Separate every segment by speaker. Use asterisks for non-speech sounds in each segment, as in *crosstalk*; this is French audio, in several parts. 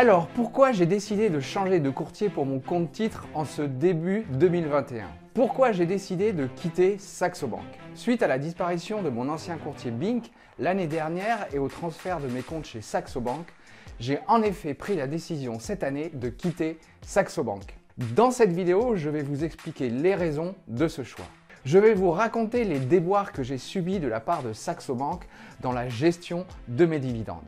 Speaker 1: Alors, pourquoi j'ai décidé de changer de courtier pour mon compte titre en ce début 2021 Pourquoi j'ai décidé de quitter Saxo Bank Suite à la disparition de mon ancien courtier Bink l'année dernière et au transfert de mes comptes chez Saxo Bank, j'ai en effet pris la décision cette année de quitter Saxo Bank. Dans cette vidéo, je vais vous expliquer les raisons de ce choix. Je vais vous raconter les déboires que j'ai subis de la part de Saxo Bank dans la gestion de mes dividendes.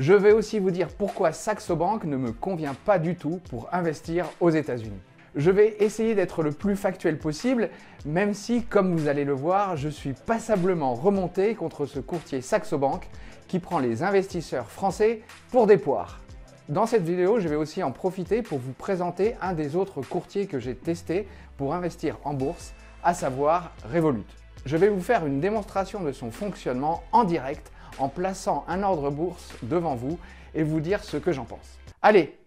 Speaker 1: Je vais aussi vous dire pourquoi Saxo Bank ne me convient pas du tout pour investir aux États-Unis. Je vais essayer d'être le plus factuel possible, même si, comme vous allez le voir, je suis passablement remonté contre ce courtier Saxo Bank qui prend les investisseurs français pour des poires. Dans cette vidéo, je vais aussi en profiter pour vous présenter un des autres courtiers que j'ai testé pour investir en bourse, à savoir Revolut. Je vais vous faire une démonstration de son fonctionnement en direct en plaçant un ordre bourse devant vous et vous dire ce que j'en pense. Allez,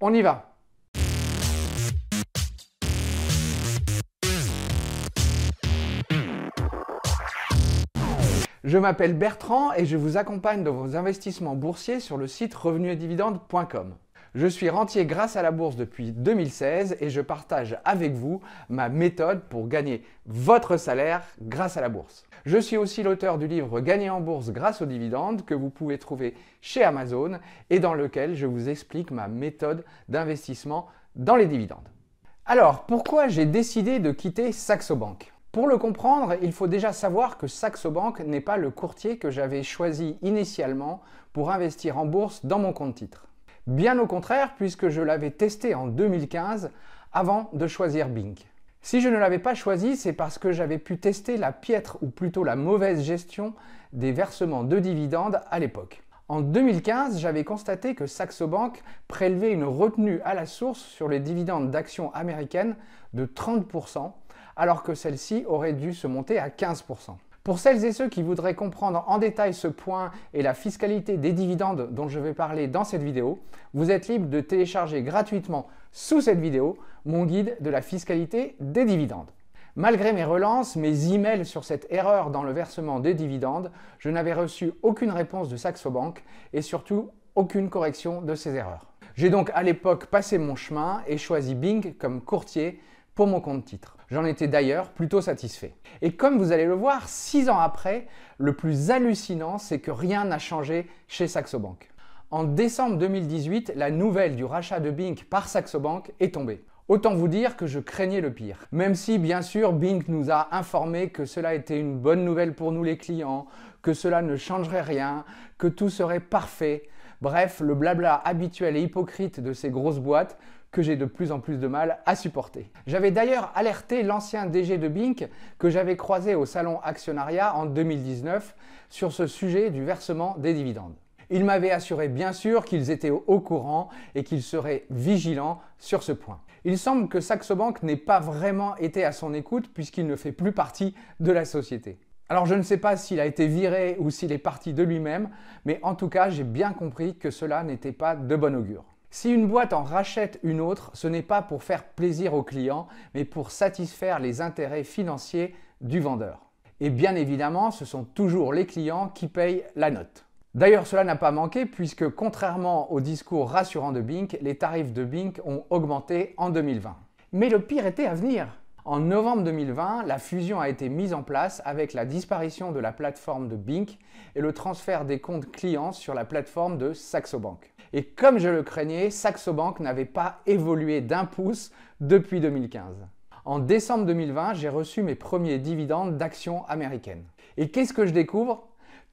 Speaker 1: on y va Je m'appelle Bertrand et je vous accompagne dans vos investissements boursiers sur le site revenueddividende.com. Je suis rentier grâce à la bourse depuis 2016 et je partage avec vous ma méthode pour gagner votre salaire grâce à la bourse. Je suis aussi l'auteur du livre Gagner en bourse grâce aux dividendes que vous pouvez trouver chez Amazon et dans lequel je vous explique ma méthode d'investissement dans les dividendes. Alors, pourquoi j'ai décidé de quitter Saxo Bank pour le comprendre, il faut déjà savoir que Saxo Bank n'est pas le courtier que j'avais choisi initialement pour investir en bourse dans mon compte titre. Bien au contraire, puisque je l'avais testé en 2015 avant de choisir Bing. Si je ne l'avais pas choisi, c'est parce que j'avais pu tester la piètre ou plutôt la mauvaise gestion des versements de dividendes à l'époque. En 2015, j'avais constaté que Saxo Bank prélevait une retenue à la source sur les dividendes d'actions américaines de 30%, alors que celle-ci aurait dû se monter à 15%. Pour celles et ceux qui voudraient comprendre en détail ce point et la fiscalité des dividendes dont je vais parler dans cette vidéo, vous êtes libre de télécharger gratuitement sous cette vidéo mon guide de la fiscalité des dividendes. Malgré mes relances, mes emails sur cette erreur dans le versement des dividendes, je n'avais reçu aucune réponse de Saxo Bank et surtout aucune correction de ces erreurs. J'ai donc à l'époque passé mon chemin et choisi Bing comme courtier pour mon compte titre. J'en étais d'ailleurs plutôt satisfait. Et comme vous allez le voir, six ans après, le plus hallucinant, c'est que rien n'a changé chez Saxo Bank. En décembre 2018, la nouvelle du rachat de Bink par Saxo est tombée. Autant vous dire que je craignais le pire. Même si, bien sûr, Bink nous a informé que cela était une bonne nouvelle pour nous les clients, que cela ne changerait rien, que tout serait parfait. Bref, le blabla habituel et hypocrite de ces grosses boîtes que j'ai de plus en plus de mal à supporter. J'avais d'ailleurs alerté l'ancien DG de Bink que j'avais croisé au salon actionnariat en 2019 sur ce sujet du versement des dividendes. Il m'avait assuré bien sûr qu'ils étaient au courant et qu'ils seraient vigilants sur ce point. Il semble que Saxo Bank n'ait pas vraiment été à son écoute puisqu'il ne fait plus partie de la société. Alors je ne sais pas s'il a été viré ou s'il est parti de lui-même, mais en tout cas j'ai bien compris que cela n'était pas de bon augure. Si une boîte en rachète une autre, ce n'est pas pour faire plaisir au client, mais pour satisfaire les intérêts financiers du vendeur. Et bien évidemment, ce sont toujours les clients qui payent la note. D'ailleurs, cela n'a pas manqué puisque contrairement au discours rassurant de Bink, les tarifs de Bink ont augmenté en 2020. Mais le pire était à venir. En novembre 2020, la fusion a été mise en place avec la disparition de la plateforme de Bink et le transfert des comptes clients sur la plateforme de Saxo Bank. Et comme je le craignais, Saxo Bank n'avait pas évolué d'un pouce depuis 2015. En décembre 2020, j'ai reçu mes premiers dividendes d'actions américaines. Et qu'est-ce que je découvre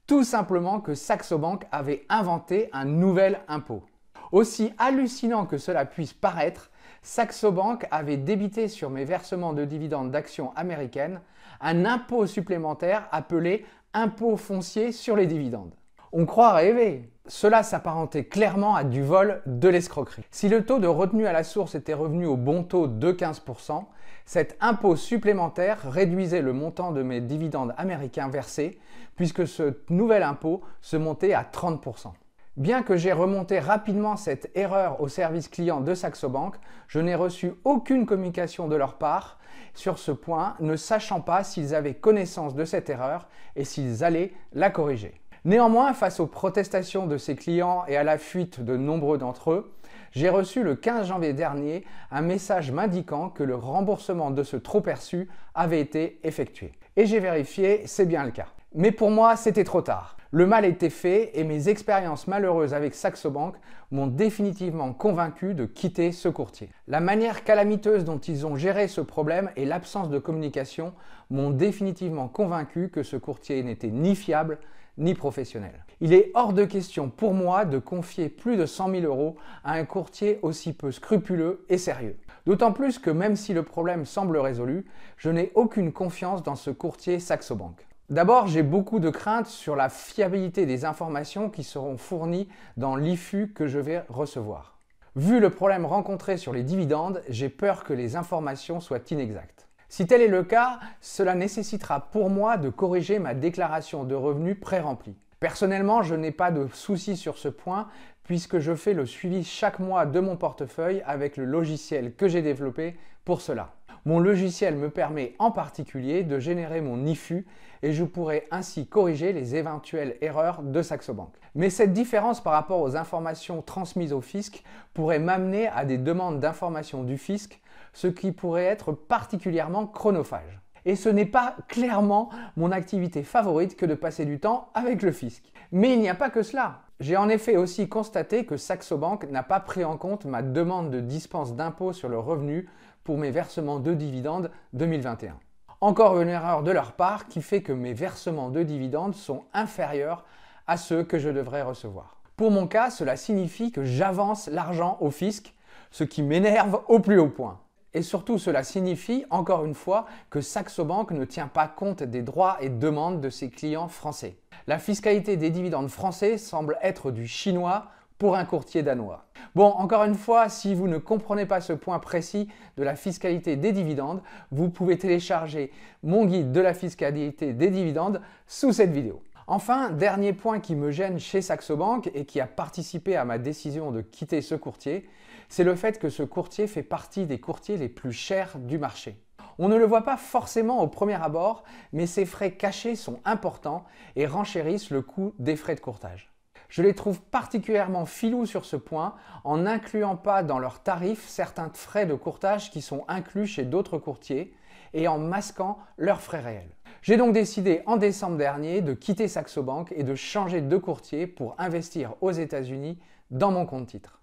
Speaker 1: Tout simplement que Saxo Bank avait inventé un nouvel impôt. Aussi hallucinant que cela puisse paraître, Saxo Bank avait débité sur mes versements de dividendes d'actions américaines un impôt supplémentaire appelé impôt foncier sur les dividendes. On croit rêver. Cela s'apparentait clairement à du vol de l'escroquerie. Si le taux de retenue à la source était revenu au bon taux de 15%, cet impôt supplémentaire réduisait le montant de mes dividendes américains versés, puisque ce nouvel impôt se montait à 30%. Bien que j'ai remonté rapidement cette erreur au service client de Saxo Bank, je n'ai reçu aucune communication de leur part sur ce point, ne sachant pas s'ils avaient connaissance de cette erreur et s'ils allaient la corriger. Néanmoins, face aux protestations de ces clients et à la fuite de nombreux d'entre eux, j'ai reçu le 15 janvier dernier un message m'indiquant que le remboursement de ce trop perçu avait été effectué. Et j'ai vérifié, c'est bien le cas. Mais pour moi, c'était trop tard. Le mal était fait et mes expériences malheureuses avec Saxo Bank m'ont définitivement convaincu de quitter ce courtier. La manière calamiteuse dont ils ont géré ce problème et l'absence de communication m'ont définitivement convaincu que ce courtier n'était ni fiable ni professionnel. Il est hors de question pour moi de confier plus de 100 000 euros à un courtier aussi peu scrupuleux et sérieux. D'autant plus que même si le problème semble résolu, je n'ai aucune confiance dans ce courtier Saxo Bank. D'abord, j'ai beaucoup de craintes sur la fiabilité des informations qui seront fournies dans l'IFU que je vais recevoir. Vu le problème rencontré sur les dividendes, j'ai peur que les informations soient inexactes. Si tel est le cas, cela nécessitera pour moi de corriger ma déclaration de revenus pré-remplie. Personnellement, je n'ai pas de soucis sur ce point puisque je fais le suivi chaque mois de mon portefeuille avec le logiciel que j'ai développé pour cela. Mon logiciel me permet en particulier de générer mon IFU et je pourrai ainsi corriger les éventuelles erreurs de Saxobank. Mais cette différence par rapport aux informations transmises au fisc pourrait m'amener à des demandes d'informations du fisc, ce qui pourrait être particulièrement chronophage. Et ce n'est pas clairement mon activité favorite que de passer du temps avec le fisc. Mais il n'y a pas que cela. J'ai en effet aussi constaté que Saxobank n'a pas pris en compte ma demande de dispense d'impôt sur le revenu pour mes versements de dividendes 2021. Encore une erreur de leur part qui fait que mes versements de dividendes sont inférieurs à ceux que je devrais recevoir. Pour mon cas, cela signifie que j'avance l'argent au fisc, ce qui m'énerve au plus haut point. Et surtout, cela signifie, encore une fois, que Saxo Bank ne tient pas compte des droits et demandes de ses clients français. La fiscalité des dividendes français semble être du chinois pour un courtier danois. Bon, encore une fois, si vous ne comprenez pas ce point précis de la fiscalité des dividendes, vous pouvez télécharger mon guide de la fiscalité des dividendes sous cette vidéo. Enfin, dernier point qui me gêne chez Saxo Bank et qui a participé à ma décision de quitter ce courtier, c'est le fait que ce courtier fait partie des courtiers les plus chers du marché. On ne le voit pas forcément au premier abord, mais ses frais cachés sont importants et renchérissent le coût des frais de courtage. Je les trouve particulièrement filous sur ce point en n'incluant pas dans leurs tarifs certains frais de courtage qui sont inclus chez d'autres courtiers et en masquant leurs frais réels. J'ai donc décidé en décembre dernier de quitter Saxo Bank et de changer de courtier pour investir aux États-Unis dans mon compte titre.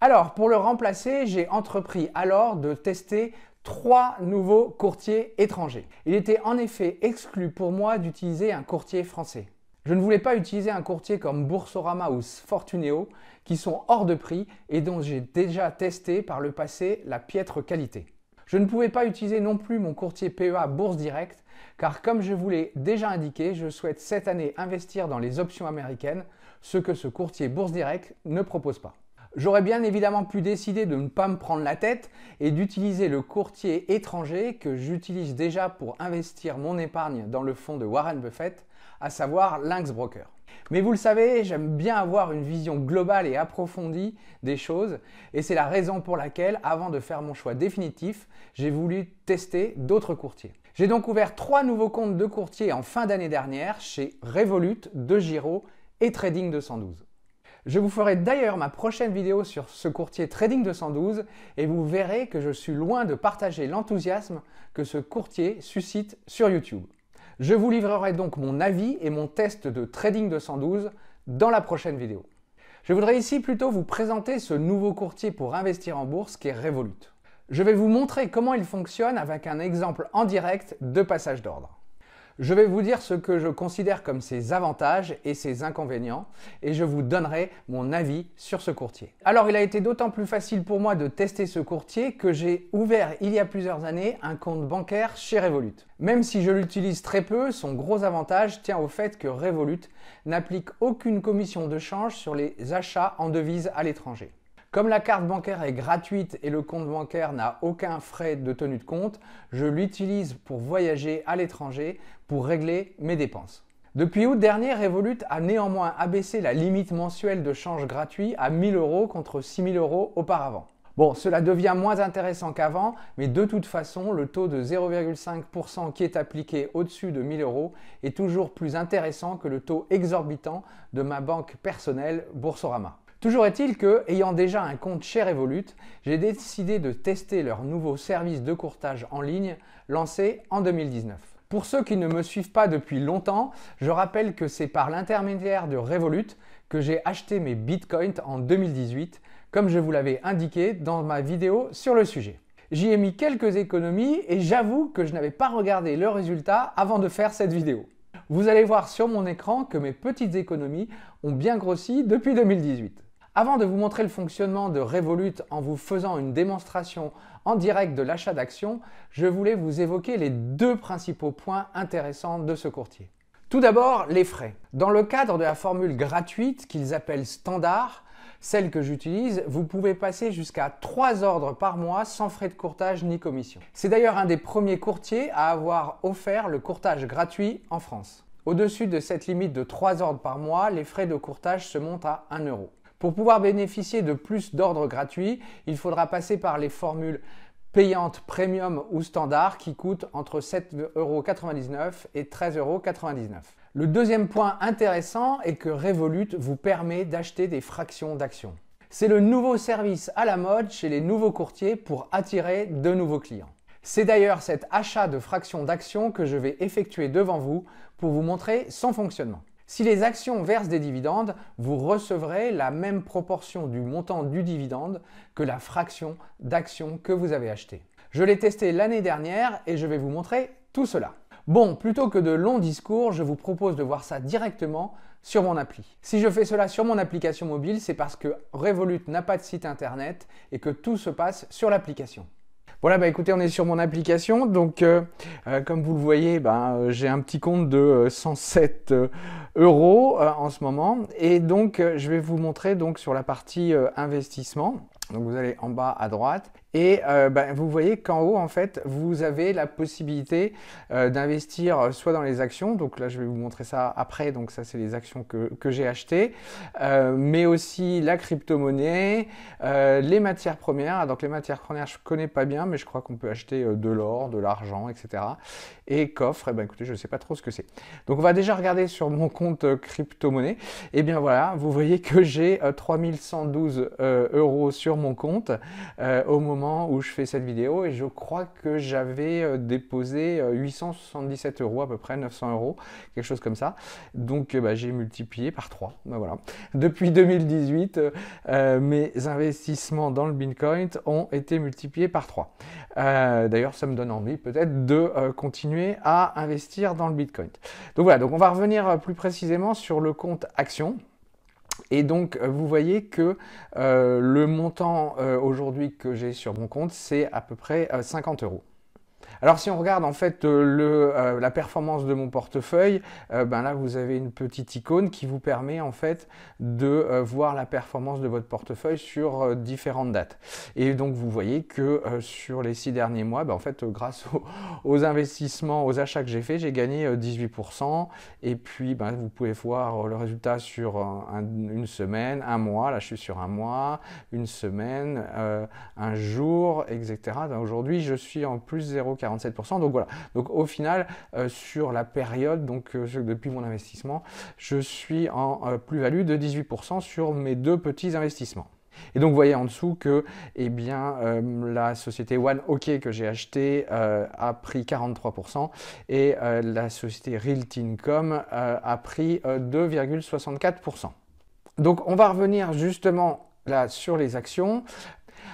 Speaker 1: Alors, pour le remplacer, j'ai entrepris alors de tester trois nouveaux courtiers étrangers. Il était en effet exclu pour moi d'utiliser un courtier français. Je ne voulais pas utiliser un courtier comme Boursorama ou Fortuneo qui sont hors de prix et dont j'ai déjà testé par le passé la piètre qualité. Je ne pouvais pas utiliser non plus mon courtier PEA Bourse Direct car comme je vous l'ai déjà indiqué, je souhaite cette année investir dans les options américaines, ce que ce courtier Bourse Direct ne propose pas. J'aurais bien évidemment pu décider de ne pas me prendre la tête et d'utiliser le courtier étranger que j'utilise déjà pour investir mon épargne dans le fonds de Warren Buffett, à savoir Lynx Broker. Mais vous le savez, j'aime bien avoir une vision globale et approfondie des choses et c'est la raison pour laquelle, avant de faire mon choix définitif, j'ai voulu tester d'autres courtiers. J'ai donc ouvert trois nouveaux comptes de courtiers en fin d'année dernière chez Revolut, Giro et Trading 212. Je vous ferai d'ailleurs ma prochaine vidéo sur ce courtier Trading 212 et vous verrez que je suis loin de partager l'enthousiasme que ce courtier suscite sur YouTube. Je vous livrerai donc mon avis et mon test de Trading 212 dans la prochaine vidéo. Je voudrais ici plutôt vous présenter ce nouveau courtier pour investir en bourse qui est Revolut. Je vais vous montrer comment il fonctionne avec un exemple en direct de passage d'ordre. Je vais vous dire ce que je considère comme ses avantages et ses inconvénients et je vous donnerai mon avis sur ce courtier. Alors il a été d'autant plus facile pour moi de tester ce courtier que j'ai ouvert il y a plusieurs années un compte bancaire chez Revolut. Même si je l'utilise très peu, son gros avantage tient au fait que Revolut n'applique aucune commission de change sur les achats en devises à l'étranger. Comme la carte bancaire est gratuite et le compte bancaire n'a aucun frais de tenue de compte, je l'utilise pour voyager à l'étranger pour régler mes dépenses. Depuis août dernier, Revolut a néanmoins abaissé la limite mensuelle de change gratuit à 1000 euros contre 6000 euros auparavant. Bon, cela devient moins intéressant qu'avant, mais de toute façon, le taux de 0,5% qui est appliqué au-dessus de 1000 euros est toujours plus intéressant que le taux exorbitant de ma banque personnelle Boursorama. Toujours est-il que, ayant déjà un compte chez Revolut, j'ai décidé de tester leur nouveau service de courtage en ligne lancé en 2019. Pour ceux qui ne me suivent pas depuis longtemps, je rappelle que c'est par l'intermédiaire de Revolut que j'ai acheté mes bitcoins en 2018, comme je vous l'avais indiqué dans ma vidéo sur le sujet. J'y ai mis quelques économies et j'avoue que je n'avais pas regardé le résultat avant de faire cette vidéo. Vous allez voir sur mon écran que mes petites économies ont bien grossi depuis 2018. Avant de vous montrer le fonctionnement de Revolut en vous faisant une démonstration en direct de l'achat d'actions, je voulais vous évoquer les deux principaux points intéressants de ce courtier. Tout d'abord, les frais. Dans le cadre de la formule gratuite qu'ils appellent standard, celle que j'utilise, vous pouvez passer jusqu'à 3 ordres par mois sans frais de courtage ni commission. C'est d'ailleurs un des premiers courtiers à avoir offert le courtage gratuit en France. Au-dessus de cette limite de 3 ordres par mois, les frais de courtage se montent à 1 euro. Pour pouvoir bénéficier de plus d'ordres gratuits, il faudra passer par les formules payantes premium ou standard qui coûtent entre 7,99€ et 13,99€. Le deuxième point intéressant est que Revolut vous permet d'acheter des fractions d'actions. C'est le nouveau service à la mode chez les nouveaux courtiers pour attirer de nouveaux clients. C'est d'ailleurs cet achat de fractions d'actions que je vais effectuer devant vous pour vous montrer son fonctionnement. Si les actions versent des dividendes, vous recevrez la même proportion du montant du dividende que la fraction d'actions que vous avez achetées. Je l'ai testé l'année dernière et je vais vous montrer tout cela. Bon, plutôt que de longs discours, je vous propose de voir ça directement sur mon appli. Si je fais cela sur mon application mobile, c'est parce que Revolut n'a pas de site internet et que tout se passe sur l'application. Voilà, bah, écoutez, on est sur mon application. Donc, euh, euh, comme vous le voyez, bah, euh, j'ai un petit compte de 107 euros en ce moment. Et donc, je vais vous montrer donc sur la partie investissement. Donc vous allez en bas à droite et euh, ben, vous voyez qu'en haut en fait vous avez la possibilité euh, d'investir euh, soit dans les actions, donc là je vais vous montrer ça après, donc ça c'est les actions que, j'ai achetées, mais aussi la crypto-monnaie, les matières premières, donc les matières premières je ne connais pas bien mais je crois qu'on peut acheter de l'or, de l'argent, etc. Et coffre, et eh ben écoutez je ne sais pas trop ce que c'est. Donc on va déjà regarder sur mon compte crypto-monnaie, et eh bien voilà vous voyez que j'ai 3112 euros sur mon compte euh, au moment où je fais cette vidéo et je crois que j'avais euh, déposé 877 euh, euros à peu près, 900 euros, quelque chose comme ça. Donc bah, j'ai multiplié par 3. Bah, voilà. Depuis 2018, mes investissements dans le Bitcoin ont été multipliés par 3. D'ailleurs, ça me donne envie peut-être de continuer à investir dans le Bitcoin. Donc voilà, donc on va revenir plus précisément sur le compte action. Et donc, euh, vous voyez que euh, le montant euh, aujourd'hui que j'ai sur mon compte, c'est à peu près 50 euros. Alors si on regarde en fait euh, le, euh, la performance de mon portefeuille, euh, ben là vous avez une petite icône qui vous permet en fait de voir la performance de votre portefeuille sur différentes dates. Et donc vous voyez que sur les six derniers mois, ben, en fait grâce *laughs* aux, investissements, aux achats que j'ai fait, j'ai gagné 18%. Et puis ben, vous pouvez voir le résultat sur une semaine, un mois. Là je suis sur un mois, une semaine, un jour, etc. Ben, aujourd'hui je suis en plus 0,4 47%. Donc voilà. Donc au final, euh, sur la période, donc euh, depuis mon investissement, je suis en euh, plus-value de 18% sur mes deux petits investissements. Et donc vous voyez en dessous que eh bien, la société One OK que j'ai acheté a pris 43% et la société Realty Income a pris 2,64%. Donc on va revenir justement là sur les actions.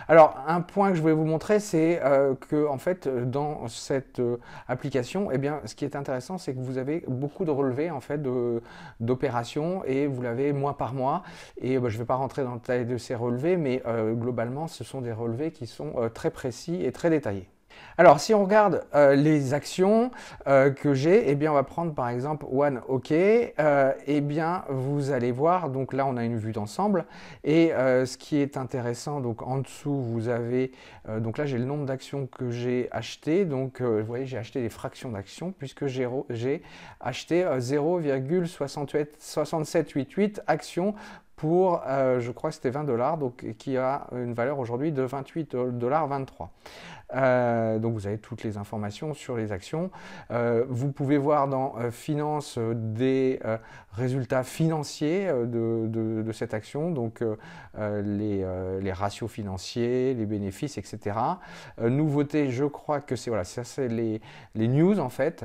Speaker 1: Alors, un point que je voulais vous montrer, c'est euh, que, en fait, dans cette euh, application, eh bien, ce qui est intéressant, c'est que vous avez beaucoup de relevés, en fait, d'opérations et vous l'avez mois par mois. Et bah, je ne vais pas rentrer dans le détail de ces relevés, mais euh, globalement, ce sont des relevés qui sont très précis et très détaillés. Alors, si on regarde euh, les actions euh, que j'ai, eh bien, on va prendre par exemple One OK. Euh, eh bien, vous allez voir, donc là, on a une vue d'ensemble. Et ce qui est intéressant, donc en dessous, vous avez, donc là, j'ai le nombre d'actions que j'ai achetées. Donc, vous voyez, j'ai acheté des fractions d'actions puisque j'ai acheté 0,6788 actions pour, je crois c'était 20 dollars, donc qui a une valeur aujourd'hui de 28 dollars 23. Euh, donc vous avez toutes les informations sur les actions. Euh, vous pouvez voir dans euh, Finance des résultats financiers de, cette action, donc les, ratios financiers, les bénéfices, etc. nouveauté, je crois que c'est voilà, ça c'est les, news en fait.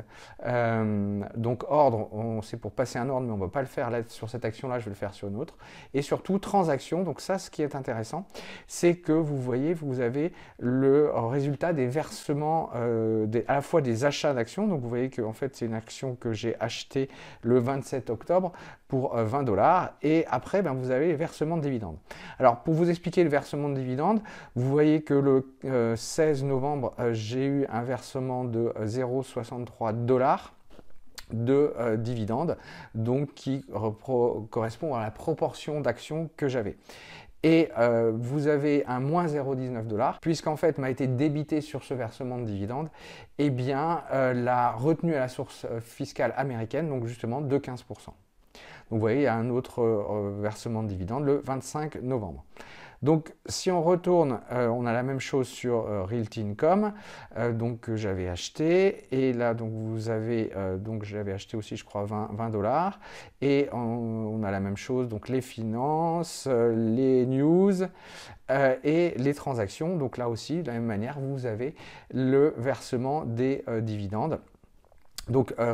Speaker 1: donc ordre, on c'est pour passer un ordre, mais on ne va pas le faire sur cette action-là, je vais le faire sur une autre. Et surtout transaction. Donc ça, ce qui est intéressant, c'est que vous voyez, vous avez le résultat des versements euh, des, à la fois des achats d'actions. Donc vous voyez que en fait c'est une action que j'ai acheté le 27 octobre pour 20 euh, dollars et après ben, vous avez les versements de dividendes. Alors pour vous expliquer le versement de dividendes, vous voyez que le 16 euh, novembre j'ai eu un versement de 0,63 dollars de dividendes, donc qui correspond à la proportion d'actions que j'avais et euh, vous avez un moins 0,19 dollars, puisqu'en fait m'a été débité sur ce versement de dividendes, eh bien euh, la retenue à la source euh, fiscale américaine, donc justement de 15%. Donc vous voyez, il y a un autre versement de dividendes le 25 novembre. Donc si on retourne, euh, on a la même chose sur euh, euh, donc que j'avais acheté. Et là, donc vous avez, euh, donc j'avais acheté aussi, je crois, 20 dollars. Et on, on, a la même chose, donc les finances, les news et les transactions. Donc là aussi, de la même manière, vous avez le versement des dividendes. Donc euh,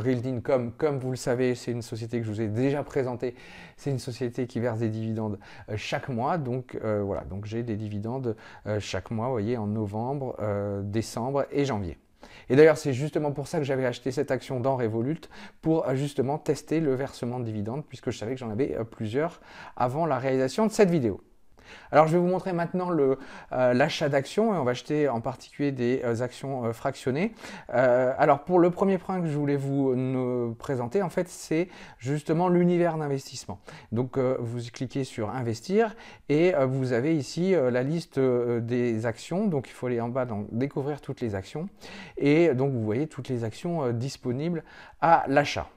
Speaker 1: comme vous le savez, c'est une société que je vous ai déjà présentée. C'est une société qui verse des dividendes euh, chaque mois. Donc euh, voilà, donc j'ai des dividendes euh, chaque mois, vous voyez, en novembre, décembre et janvier. Et d'ailleurs, c'est justement pour ça que j'avais acheté cette action dans Revolut pour justement tester le versement de dividendes puisque je savais que j'en avais plusieurs avant la réalisation de cette vidéo. Alors je vais vous montrer maintenant euh, l'achat d'actions et on va acheter en particulier des euh, actions euh, fractionnées. alors pour le premier point que je voulais vous présenter, en fait c'est justement l'univers d'investissement. Donc vous cliquez sur investir et vous avez ici la liste des actions. Donc il faut aller en bas, dans « découvrir toutes les actions. Et donc vous voyez toutes les actions disponibles à l'achat.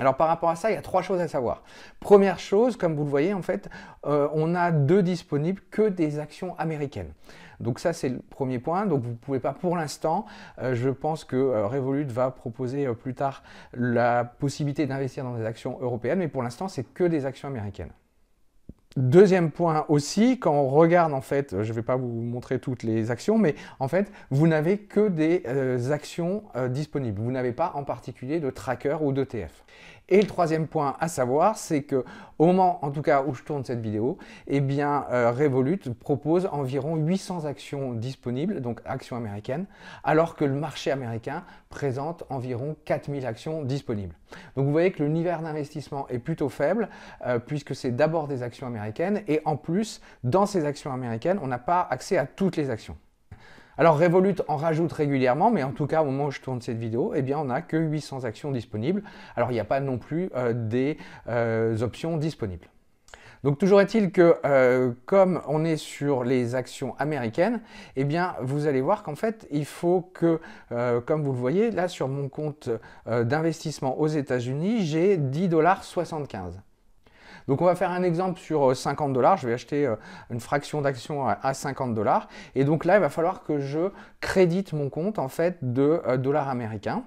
Speaker 1: Alors par rapport à ça, il y a trois choses à savoir. Première chose, comme vous le voyez en fait, euh, on a deux disponibles que des actions américaines. Donc ça c'est le premier point. Donc vous ne pouvez pas pour l'instant, euh, je pense que euh, Revolut va proposer plus tard la possibilité d'investir dans des actions européennes, mais pour l'instant c'est que des actions américaines. Deuxième point aussi, quand on regarde en fait, je ne vais pas vous montrer toutes les actions, mais en fait, vous n'avez que des euh, actions euh, disponibles. Vous n'avez pas en particulier de tracker ou d'ETF. Et le troisième point à savoir, c'est que au moment, en tout cas où je tourne cette vidéo, eh bien euh, Revolut propose environ 800 actions disponibles, donc actions américaines, alors que le marché américain présente environ 4000 actions disponibles. Donc vous voyez que l'univers d'investissement est plutôt faible, euh, puisque c'est d'abord des actions américaines, et en plus, dans ces actions américaines, on n'a pas accès à toutes les actions. Alors Revolut en rajoute régulièrement, mais en tout cas au moment où je tourne cette vidéo, eh bien on n'a que 800 actions disponibles. Alors il n'y a pas non plus euh, des euh, options disponibles. Donc toujours est-il que euh, comme on est sur les actions américaines, eh bien vous allez voir qu'en fait il faut que, comme vous le voyez là sur mon compte d'investissement aux États-Unis, j'ai 10,75$. dollars donc on va faire un exemple sur 50 euh, dollars. Je vais acheter euh, une fraction d'action à 50 dollars. Et donc là, il va falloir que je crédite mon compte en fait de euh, dollars américains.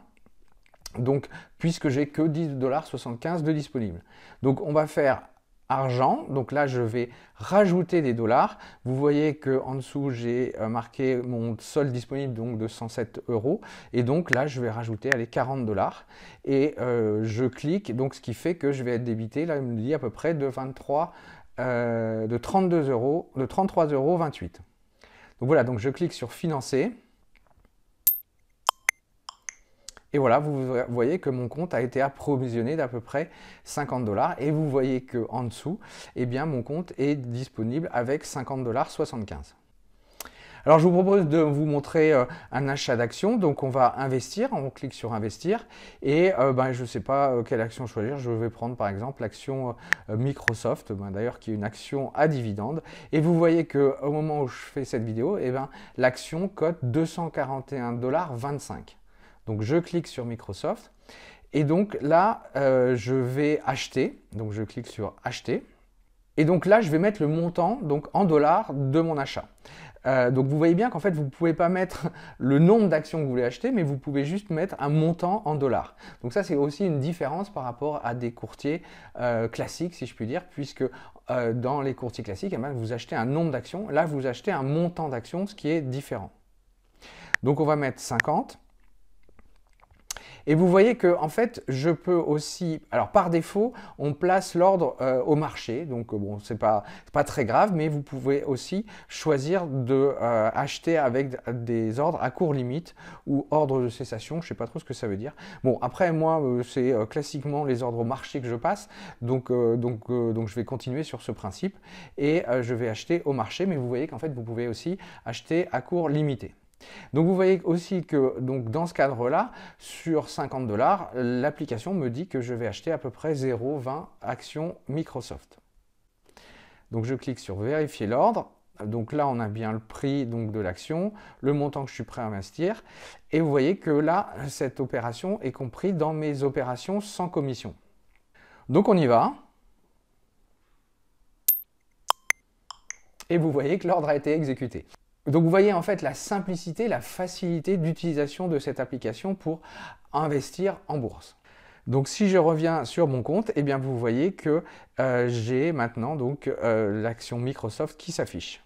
Speaker 1: Donc, puisque j'ai que 10,75$ de disponible. Donc, on va faire argent. Donc là, je vais rajouter des dollars. Vous voyez que en dessous, j'ai euh, marqué mon solde disponible donc de 107 euros. Et donc là, je vais rajouter les 40 dollars. Et euh, je clique, donc ce qui fait que je vais être débité, là, il me dit à peu près de 23, euh, de 32 euros, de 33 euros 28. Donc voilà, donc je clique sur financer. Et voilà, vous voyez que mon compte a été approvisionné d'à peu près 50 dollars. Et vous voyez que en dessous, eh bien, mon compte est disponible avec 50 dollars 75. Alors je vous propose de vous montrer euh, un achat d'action. Donc on va investir, on clique sur investir et euh, ben, je ne sais pas euh, quelle action choisir. Je vais prendre par exemple l'action Microsoft, ben, d'ailleurs qui est une action à dividende. Et vous voyez qu'au moment où je fais cette vidéo, eh ben, l'action cote 241,25$. Donc je clique sur Microsoft. Et donc là, euh, je vais acheter. Donc je clique sur acheter. Et donc là, je vais mettre le montant donc en dollars de mon achat. Euh, donc vous voyez bien qu'en fait, vous ne pouvez pas mettre *laughs* le nombre d'actions que vous voulez acheter, mais vous pouvez juste mettre un montant en dollars. Donc ça, c'est aussi une différence par rapport à des courtiers euh, classiques, si je puis dire, puisque dans les courtiers classiques, eh ben, vous achetez un nombre d'actions. Là, vous achetez un montant d'actions, ce qui est différent. Donc on va mettre 50. Et vous voyez que en fait, je peux aussi, alors par défaut, on place l'ordre euh, au marché, donc euh, bon, c'est pas pas très grave, mais vous pouvez aussi choisir de euh, acheter avec des ordres à court limite ou ordre de cessation, je sais pas trop ce que ça veut dire. Bon, après moi, c'est classiquement les ordres au marché que je passe, donc donc donc je vais continuer sur ce principe et je vais acheter au marché, mais vous voyez qu'en fait, vous pouvez aussi acheter à court limité. Donc vous voyez aussi que donc, dans ce cadre-là, sur 50 dollars, l'application me dit que je vais acheter à peu près 0,20 actions Microsoft. Donc je clique sur vérifier l'ordre. Donc là, on a bien le prix donc, de l'action, le montant que je suis prêt à investir. Et vous voyez que là, cette opération est comprise dans mes opérations sans commission. Donc on y va. Et vous voyez que l'ordre a été exécuté. Donc vous voyez en fait la simplicité, la facilité d'utilisation de cette application pour investir en bourse. Donc si je reviens sur mon compte, eh bien vous voyez que euh, j'ai maintenant donc euh, l'action Microsoft qui s'affiche.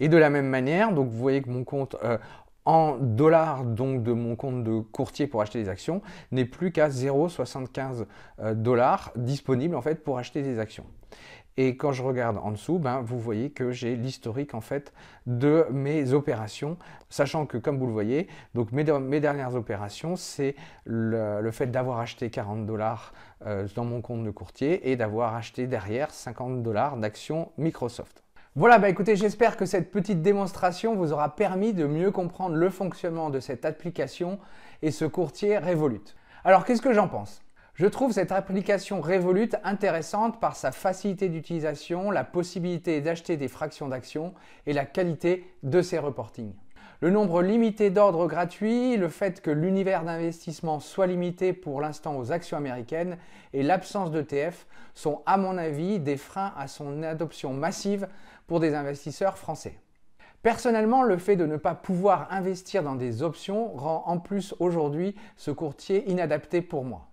Speaker 1: Et de la même manière, donc vous voyez que mon compte euh, en dollars donc de mon compte de courtier pour acheter des actions n'est plus qu'à 0,75 dollars disponible en fait pour acheter des actions. Et quand je regarde en dessous, ben, vous voyez que j'ai l'historique en fait de mes opérations, sachant que comme vous le voyez, donc mes, dernières opérations, c'est le, fait d'avoir acheté 40 dollars euh, dans mon compte de courtier et d'avoir acheté derrière 50 dollars d'actions Microsoft. Voilà, ben, écoutez, j'espère que cette petite démonstration vous aura permis de mieux comprendre le fonctionnement de cette application et ce courtier Revolut. Alors, qu'est-ce que j'en pense je trouve cette application Revolut intéressante par sa facilité d'utilisation, la possibilité d'acheter des fractions d'actions et la qualité de ses reportings. Le nombre limité d'ordres gratuits, le fait que l'univers d'investissement soit limité pour l'instant aux actions américaines et l'absence d'ETF sont à mon avis des freins à son adoption massive pour des investisseurs français. Personnellement, le fait de ne pas pouvoir investir dans des options rend en plus aujourd'hui ce courtier inadapté pour moi.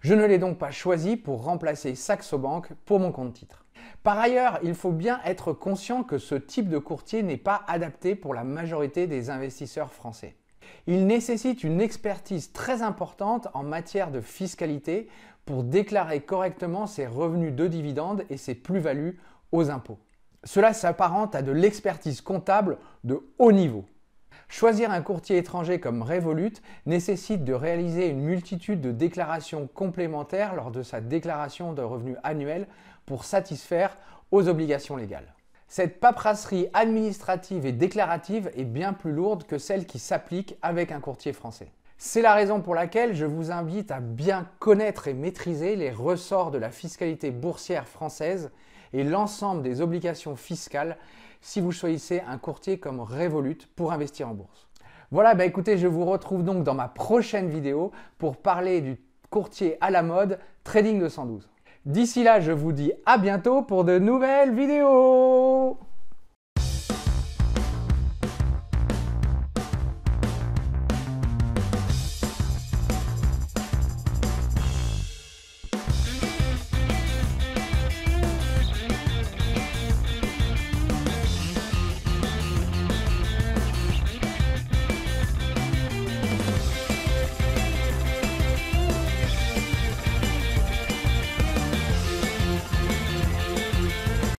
Speaker 1: Je ne l'ai donc pas choisi pour remplacer Saxo Bank pour mon compte titre. Par ailleurs, il faut bien être conscient que ce type de courtier n'est pas adapté pour la majorité des investisseurs français. Il nécessite une expertise très importante en matière de fiscalité pour déclarer correctement ses revenus de dividendes et ses plus-values aux impôts. Cela s'apparente à de l'expertise comptable de haut niveau. Choisir un courtier étranger comme Revolut nécessite de réaliser une multitude de déclarations complémentaires lors de sa déclaration de revenus annuel pour satisfaire aux obligations légales. Cette paperasserie administrative et déclarative est bien plus lourde que celle qui s'applique avec un courtier français. C'est la raison pour laquelle je vous invite à bien connaître et maîtriser les ressorts de la fiscalité boursière française et l'ensemble des obligations fiscales si vous choisissez un courtier comme Revolut pour investir en bourse. Voilà, bah écoutez, je vous retrouve donc dans ma prochaine vidéo pour parler du courtier à la mode Trading 212. D'ici là, je vous dis à bientôt pour de nouvelles vidéos